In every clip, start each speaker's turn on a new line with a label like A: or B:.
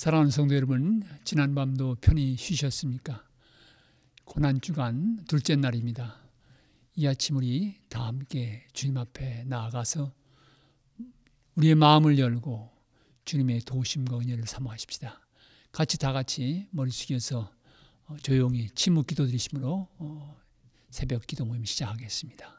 A: 사랑하는 성도 여러분, 지난밤도 편히 쉬셨습니까? 고난주간 둘째 날입니다. 이 아침 우리 다 함께 주님 앞에 나아가서 우리의 마음을 열고 주님의 도심과 은혜를 사모하십시다. 같이 다 같이 머리 숙여서 어, 조용히 침묵 기도 드리심으로 어, 새벽 기도 모임 시작하겠습니다.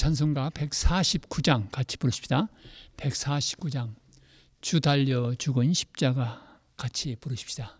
A: 찬송가 149장 같이 부르십시다. 149장 주 달려 죽은 십자가 같이 부르십시다.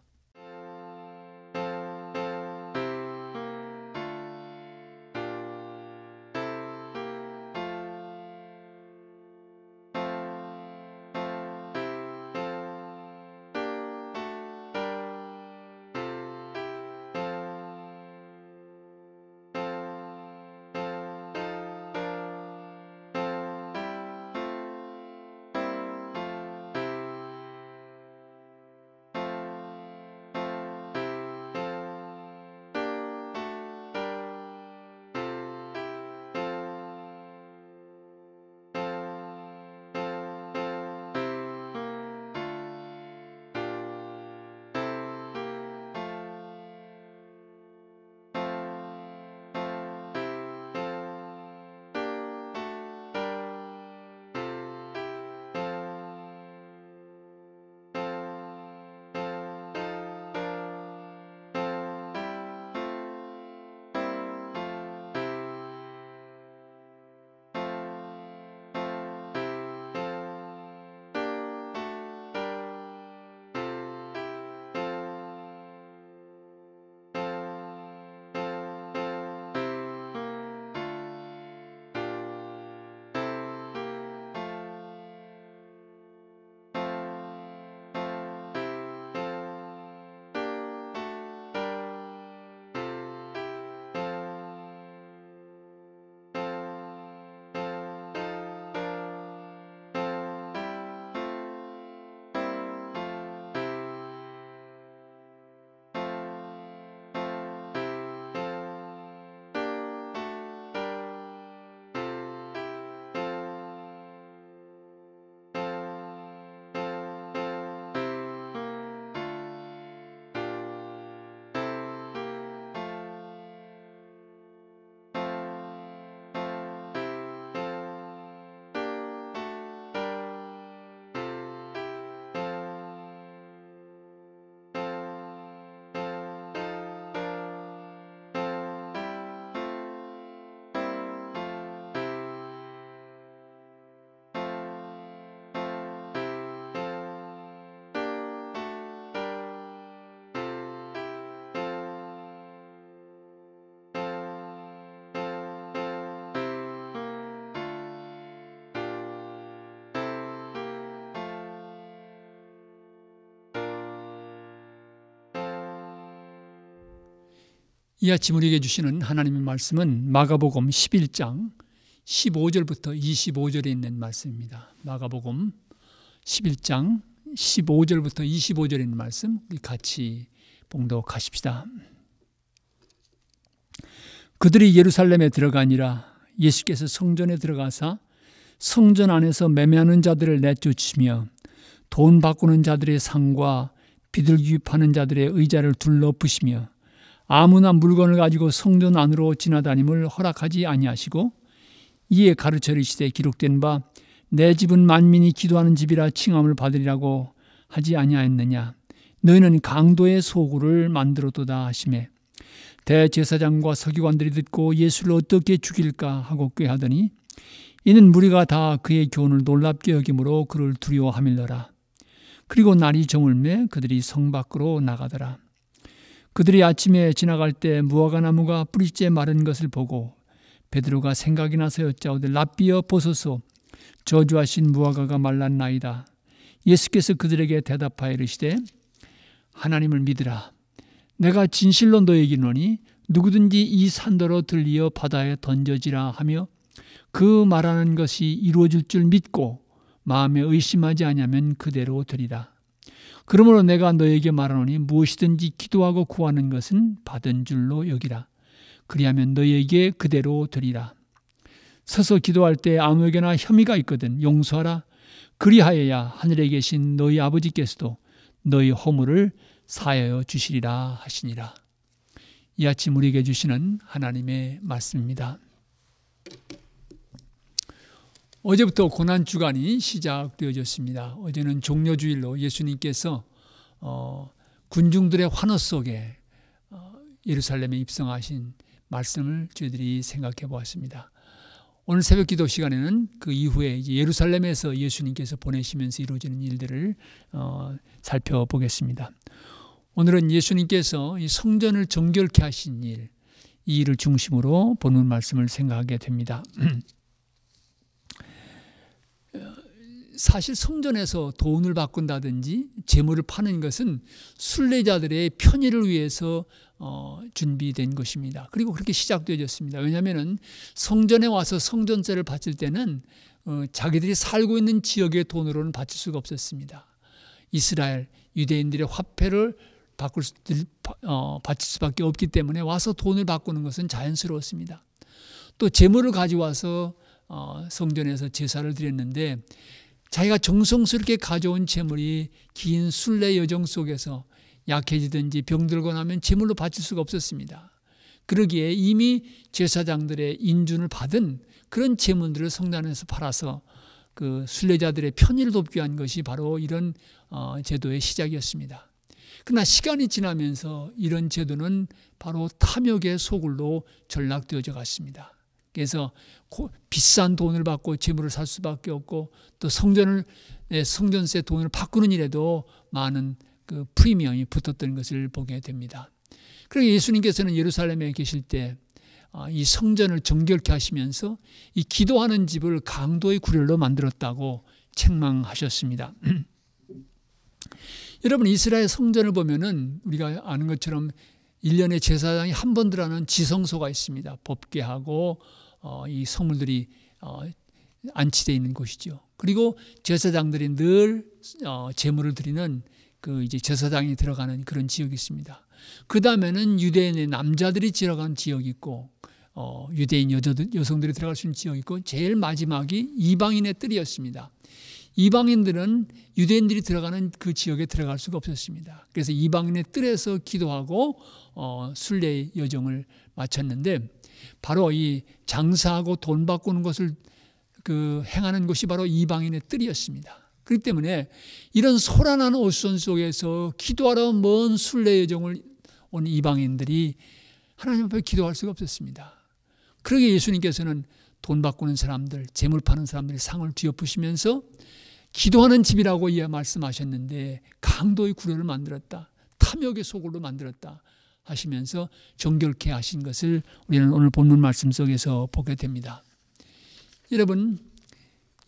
A: 이 아침 우리에게 주시는 하나님의 말씀은 마가복음 11장 15절부터 25절에 있는 말씀입니다. 마가복음 11장 15절부터 25절에 있는 말씀 우리 같이 봉독하십시다. 그들이 예루살렘에 들어가니라 예수께서 성전에 들어가사 성전 안에서 매매하는 자들을 내쫓으며 돈 바꾸는 자들의 상과 비둘기 파는 자들의 의자를 둘러 부시며 아무나 물건을 가지고 성전 안으로 지나다님을 허락하지 아니하시고 이에 가르쳐리시되 기록된 바 내 집은 만민이 기도하는 집이라 칭함을 받으리라고 하지 아니하였느냐 너희는 강도의 소굴을 만들어도다 하심에 대제사장과 서기관들이 듣고 예수를 어떻게 죽일까 하고 꾀하더니 이는 무리가 다 그의 교훈을 놀랍게 여김으로 그를 두려워하밀러라 그리고 날이 저물매 그들이 성 밖으로 나가더라 그들이 아침에 지나갈 때 무화과 나무가 뿌리째 마른 것을 보고 베드로가 생각이 나서 여자오되 라비어 보소서 저주하신 무화과가 말랐나이다. 예수께서 그들에게 대답하여 이르시되 하나님을 믿으라. 내가 진실로 너에게 이르노니 누구든지 이 산더러 들리어 바다에 던져지라 하며 그 말하는 것이 이루어질 줄 믿고 마음에 의심하지 아니면 그대로 되리라. 그러므로 내가 너에게 말하노니 무엇이든지 기도하고 구하는 것은 받은 줄로 여기라. 그리하면 너에게 그대로 드리라. 서서 기도할 때 아무에게나 혐의가 있거든 용서하라. 그리하여야 하늘에 계신 너희 아버지께서도 너희 허물을 사하여 주시리라 하시니라. 이 아침 우리에게 주시는 하나님의 말씀입니다. 어제부터 고난 주간이 시작되어졌습니다. 어제는 종려 주일로 예수님께서 어, 군중들의 환호 속에 어, 예루살렘에 입성하신 말씀을 저희들이 생각해 보았습니다. 오늘 새벽 기도 시간에는 그 이후에 예루살렘에서 예수님께서 보내시면서 이루어지는 일들을 어, 살펴보겠습니다. 오늘은 예수님께서 이 성전을 정결케 하신 일, 이 일을 중심으로 보는 말씀을 생각하게 됩니다. 사실 성전에서 돈을 바꾼다든지 재물을 파는 것은 순례자들의 편의를 위해서 어, 준비된 것입니다. 그리고 그렇게 시작되어졌습니다. 왜냐하면 성전에 와서 성전세를 바칠 때는 어, 자기들이 살고 있는 지역의 돈으로는 바칠 수가 없었습니다. 이스라엘 유대인들의 화폐를 바꿀 수, 어, 바칠 수밖에 없기 때문에 와서 돈을 바꾸는 것은 자연스러웠습니다. 또 재물을 가져와서 어, 성전에서 제사를 드렸는데 자기가 정성스럽게 가져온 재물이 긴 순례 여정 속에서 약해지든지 병들고 나면 재물로 바칠 수가 없었습니다. 그러기에 이미 제사장들의 인준을 받은 그런 재물들을 성단에서 팔아서 그 순례자들의 편의를 돕기 위한 것이 바로 이런 어, 제도의 시작이었습니다. 그러나 시간이 지나면서 이런 제도는 바로 탐욕의 소굴로 전락되어져 갔습니다. 그래서 비싼 돈을 받고 재물을 살 수밖에 없고 또 성전을 예, 성전세 돈을 바꾸는 일에도 많은 그 프리미엄이 붙었던 것을 보게 됩니다. 그리고 예수님께서는 예루살렘에 계실 때이 아, 성전을 정결케 하시면서 이 기도하는 집을 강도의 구렬로 만들었다고 책망하셨습니다. 여러분 이스라엘 성전을 보면은 우리가 아는 것처럼 1년에 제사장이 한 번 들어가는 지성소가 있습니다. 법계하고 어, 이 성물들이 어, 안치되어 있는 곳이죠. 그리고 제사장들이 늘 어, 제물을 드리는 그 이제 제사장이 들어가는 그런 지역이 있습니다. 그 다음에는 유대인의 남자들이 들어간 지역이 있고 어, 유대인 여 여성들이 들어갈 수 있는 지역이 있고 제일 마지막이 이방인의 뜰이었습니다. 이방인들은 유대인들이 들어가는 그 지역에 들어갈 수가 없었습니다. 그래서 이방인의 뜰에서 기도하고 어, 순례 여정을 마쳤는데 바로 이 장사하고 돈 바꾸는 것을 그 행하는 곳이 바로 이방인의 뜰이었습니다. 그렇기 때문에 이런 소란한 오션 속에서 기도하러 먼 순례 여정을 온 이방인들이 하나님 앞에 기도할 수가 없었습니다. 그러게 예수님께서는 돈 바꾸는 사람들, 재물 파는 사람들이 상을 뒤엎으시면서 기도하는 집이라고 이 말씀하셨는데 강도의 구려를 만들었다. 탐욕의 소굴로 만들었다. 하시면서 정결케 하신 것을 우리는 오늘 본문 말씀 속에서 보게 됩니다. 여러분,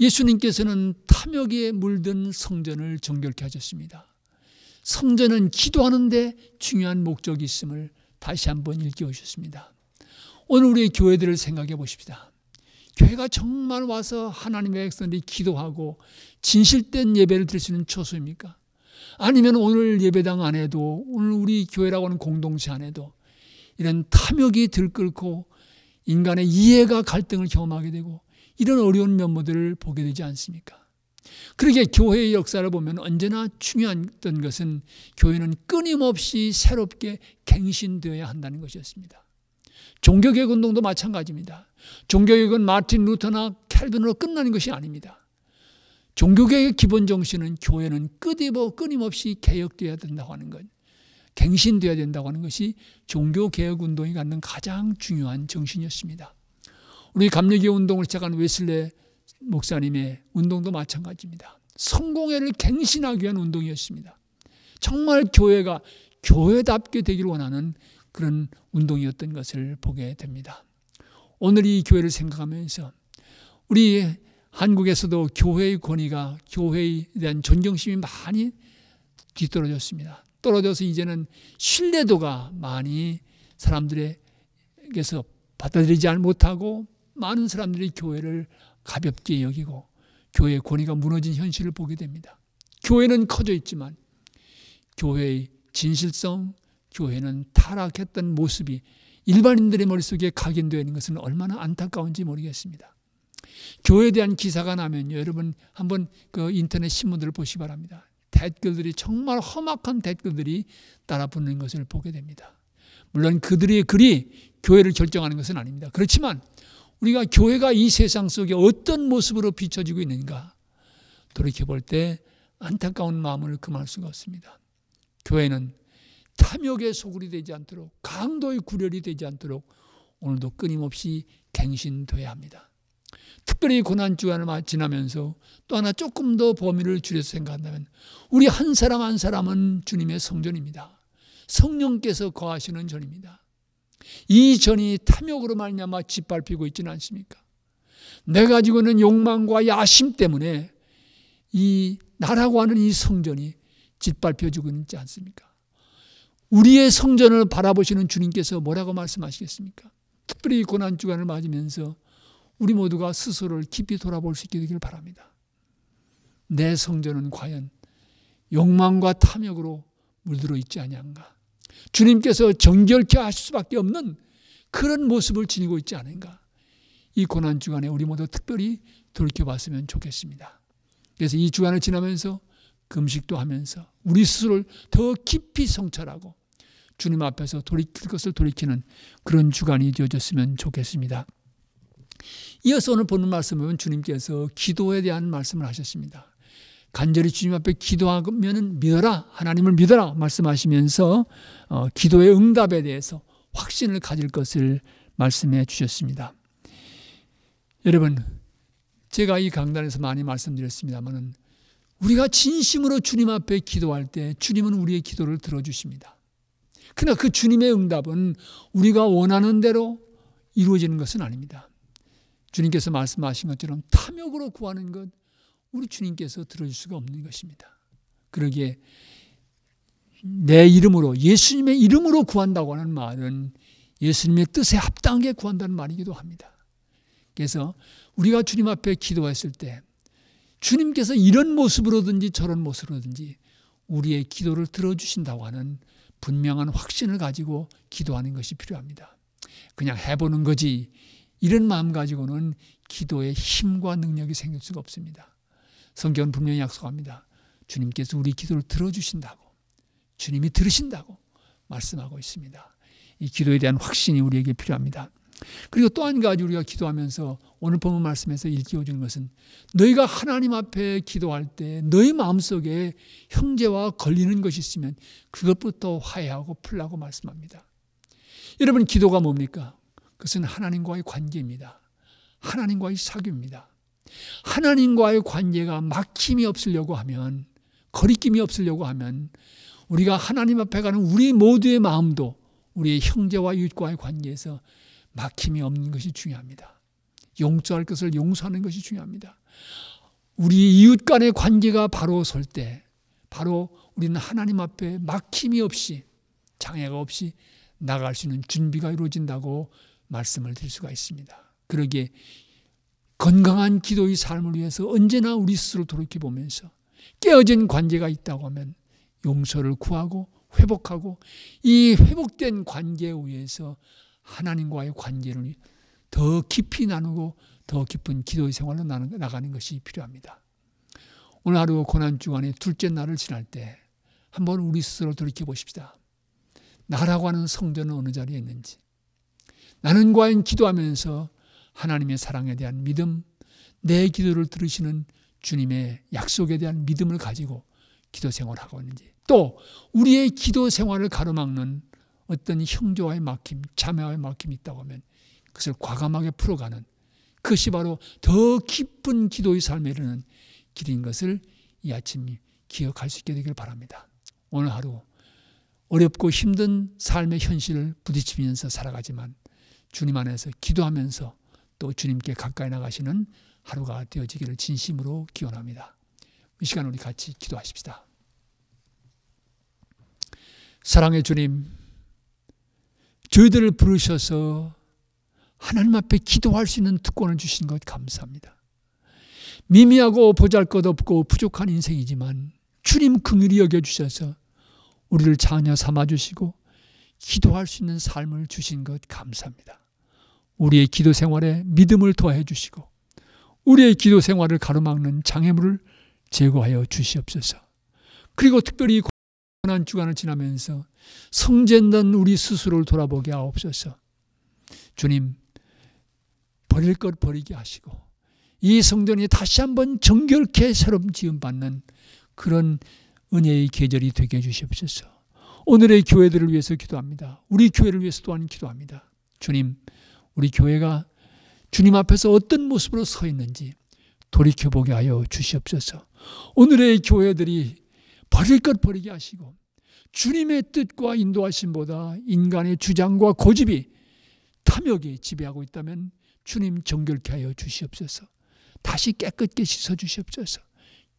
A: 예수님께서는 탐욕에 물든 성전을 정결케 하셨습니다. 성전은 기도하는데 중요한 목적이 있음을 다시 한번 일깨우셨습니다. 오늘 우리의 교회들을 생각해 보십시다. 교회가 정말 와서 하나님의 백성들이 기도하고 진실된 예배를 드릴 수 있는 초소입니까? 아니면 오늘 예배당 안에도 오늘 우리 교회라고 하는 공동체 안에도 이런 탐욕이 들끓고 인간의 이해가 갈등을 경험하게 되고 이런 어려운 면모들을 보게 되지 않습니까? 그렇게 교회의 역사를 보면 언제나 중요했던 것은 교회는 끊임없이 새롭게 갱신되어야 한다는 것이었습니다. 종교개혁 운동도 마찬가지입니다. 종교개혁은 마틴 루터나 캘빈으로 끝나는 것이 아닙니다. 종교개혁의 기본 정신은 교회는 끊임없이 개혁되어야 된다고 하는 것, 갱신되어야 된다고 하는 것이 종교개혁 운동이 갖는 가장 중요한 정신이었습니다. 우리 감리교 운동을 시작한 웨슬레 목사님의 운동도 마찬가지입니다. 성공회를 갱신하기 위한 운동이었습니다. 정말 교회가 교회답게 되기를 원하는 그런 운동이었던 것을 보게 됩니다. 오늘 이 교회를 생각하면서 우리 한국에서도 교회의 권위가 교회에 대한 존경심이 많이 뒤떨어졌습니다. 떨어져서 이제는 신뢰도가 많이 사람들에게서 받아들이지 못하고 많은 사람들이 교회를 가볍게 여기고 교회의 권위가 무너진 현실을 보게 됩니다. 교회는 커져 있지만 교회의 진실성, 교회는 타락했던 모습이 일반인들의 머릿속에 각인되는 것은 얼마나 안타까운지 모르겠습니다. 교회에 대한 기사가 나면요. 여러분 한번 그 인터넷 신문들을 보시 바랍니다. 댓글들이 정말 험악한 댓글들이 따라 붙는 것을 보게 됩니다. 물론 그들의 글이 교회를 결정하는 것은 아닙니다. 그렇지만 우리가 교회가 이 세상 속에 어떤 모습으로 비춰지고 있는가 돌이켜볼 때 안타까운 마음을 금할 수가 없습니다. 교회는 탐욕의 소굴이 되지 않도록 강도의 구렬이 되지 않도록 오늘도 끊임없이 갱신돼야 합니다. 특별히 고난 주간을 지나면서 또 하나 조금 더 범위를 줄여서 생각한다면 우리 한 사람 한 사람은 주님의 성전입니다. 성령께서 거하시는 전입니다. 이 전이 탐욕으로 말미암아 짓밟히고 있지는 않습니까? 내 가지고 있는 욕망과 야심 때문에 이 나라고 하는 이 성전이 짓밟혀지고 있지 않습니까? 우리의 성전을 바라보시는 주님께서 뭐라고 말씀하시겠습니까? 특별히 고난 주간을 맞으면서 우리 모두가 스스로를 깊이 돌아볼 수 있게 되기 바랍니다. 내 성전은 과연 욕망과 탐욕으로 물들어 있지 아니한가? 주님께서 정결케 하실 수밖에 없는 그런 모습을 지니고 있지 않은가? 이 고난 주간에 우리 모두 특별히 돌이켜봤으면 좋겠습니다. 그래서 이 주간을 지나면서 금식도 하면서 우리 스스로를 더 깊이 성찰하고 주님 앞에서 돌이킬 것을 돌이키는 그런 주간이 되어졌으면 좋겠습니다. 이어서 오늘 보는 말씀은 주님께서 기도에 대한 말씀을 하셨습니다. 간절히 주님 앞에 기도하면 믿어라 하나님을 믿어라 말씀하시면서 어, 기도의 응답에 대해서 확신을 가질 것을 말씀해 주셨습니다. 여러분 제가 이 강단에서 많이 말씀드렸습니다만은 우리가 진심으로 주님 앞에 기도할 때 주님은 우리의 기도를 들어주십니다. 그러나 그 주님의 응답은 우리가 원하는 대로 이루어지는 것은 아닙니다. 주님께서 말씀하신 것처럼 탐욕으로 구하는 것 우리 주님께서 들어줄 수가 없는 것입니다. 그러기에 내 이름으로 예수님의 이름으로 구한다고 하는 말은 예수님의 뜻에 합당하게 구한다는 말이기도 합니다. 그래서 우리가 주님 앞에 기도했을 때 주님께서 이런 모습으로든지 저런 모습으로든지 우리의 기도를 들어주신다고 하는 분명한 확신을 가지고 기도하는 것이 필요합니다. 그냥 해보는 거지 이런 마음 가지고는 기도의 힘과 능력이 생길 수가 없습니다. 성경은 분명히 약속합니다. 주님께서 우리 기도를 들어주신다고 주님이 들으신다고 말씀하고 있습니다. 이 기도에 대한 확신이 우리에게 필요합니다. 그리고 또 한 가지 우리가 기도하면서 오늘 보문 말씀에서 일깨워 주는 것은 너희가 하나님 앞에 기도할 때 너희 마음속에 형제와 걸리는 것이 있으면 그것부터 화해하고 풀라고 말씀합니다. 여러분 기도가 뭡니까? 그것은 하나님과의 관계입니다. 하나님과의 사귐입니다. 하나님과의 관계가 막힘이 없으려고 하면 거리낌이 없으려고 하면 우리가 하나님 앞에 가는 우리 모두의 마음도 우리의 형제와 이웃과의 관계에서 막힘이 없는 것이 중요합니다. 용서할 것을 용서하는 것이 중요합니다. 우리 이웃 간의 관계가 바로 설 때, 바로 우리는 하나님 앞에 막힘이 없이, 장애가 없이 나갈 수 있는 준비가 이루어진다고 말씀을 드릴 수가 있습니다. 그러기에 건강한 기도의 삶을 위해서 언제나 우리 스스로 돌이켜보면서 깨어진 관계가 있다고 하면 용서를 구하고 회복하고 이 회복된 관계에 의해서 하나님과의 관계를 더 깊이 나누고 더 깊은 기도의 생활로 나가는 것이 필요합니다. 오늘 하루 고난 주간의 둘째 날을 지날 때 한번 우리 스스로 돌이켜 보십시다. 나라고 하는 성전은 어느 자리에 있는지 나는 과연 기도하면서 하나님의 사랑에 대한 믿음, 내 기도를 들으시는 주님의 약속에 대한 믿음을 가지고 기도 생활을 하고 있는지 또 우리의 기도 생활을 가로막는 어떤 형조와의 막힘, 자매와의 막힘이 있다고 하면 그것을 과감하게 풀어가는 그것이 바로 더 깊은 기도의 삶에 이르는 길인 것을 이 아침 기억할 수 있게 되길 바랍니다. 오늘 하루 어렵고 힘든 삶의 현실을 부딪히면서 살아가지만 주님 안에서 기도하면서 또 주님께 가까이 나가시는 하루가 되어지기를 진심으로 기원합니다. 이 시간 우리 같이 기도하십시다. 사랑의 주님, 저희들을 부르셔서 하나님 앞에 기도할 수 있는 특권을 주신 것 감사합니다. 미미하고 보잘것없고 부족한 인생이지만 주님 긍휼히 여겨 주셔서 우리를 자녀 삼아 주시고 기도할 수 있는 삶을 주신 것 감사합니다. 우리의 기도 생활에 믿음을 더해 주시고 우리의 기도 생활을 가로막는 장애물을 제거하여 주시옵소서. 그리고 특별히 한 주간을 지나면서 성전된 우리 스스로를 돌아보게 하옵소서. 주님, 버릴 것 버리게 하시고 이 성전이 다시 한번 정결케 새롭 지음 받는 그런 은혜의 계절이 되게 해 주시옵소서. 오늘의 교회들을 위해서 기도합니다. 우리 교회를 위해서 또한 기도합니다. 주님, 우리 교회가 주님 앞에서 어떤 모습으로 서 있는지 돌이켜보게 하여 주시옵소서. 오늘의 교회들이 버릴 것 버리게 하시고 주님의 뜻과 인도하심보다 인간의 주장과 고집이 탐욕이 지배하고 있다면 주님 정결케 하여 주시옵소서. 다시 깨끗게 씻어 주시옵소서.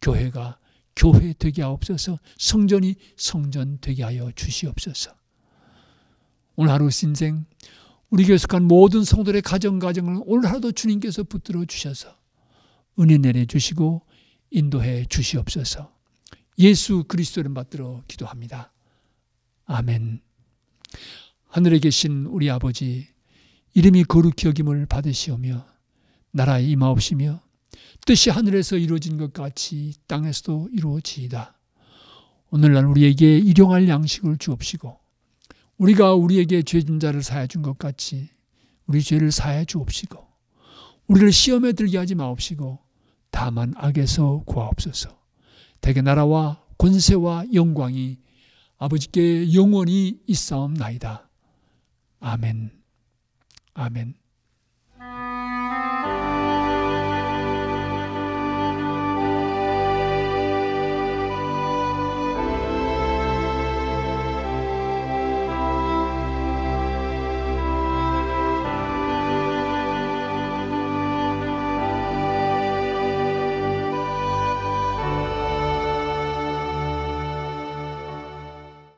A: 교회가 교회 되게 하옵소서. 성전이 성전 되게 하여 주시옵소서. 오늘 하루 신생 우리 교회 속한 모든 성들의 가정 가정을 오늘 하루도 주님께서 붙들어 주셔서 은혜 내려 주시고 인도해 주시옵소서. 예수 그리스도를 받들어 기도합니다. 아멘. 하늘에 계신 우리 아버지, 이름이 거룩히 여김을 받으시오며, 나라에 임하옵시며, 뜻이 하늘에서 이루어진 것 같이 땅에서도 이루어지이다. 오늘날 우리에게 일용할 양식을 주옵시고, 우리가 우리에게 죄진자를 사해 준 것 같이 우리 죄를 사해 주옵시고, 우리를 시험에 들게 하지 마옵시고, 다만 악에서 구하옵소서. 대개 나라와 권세와 영광이 아버지께 영원히 있사옵나이다. 아멘. 아멘.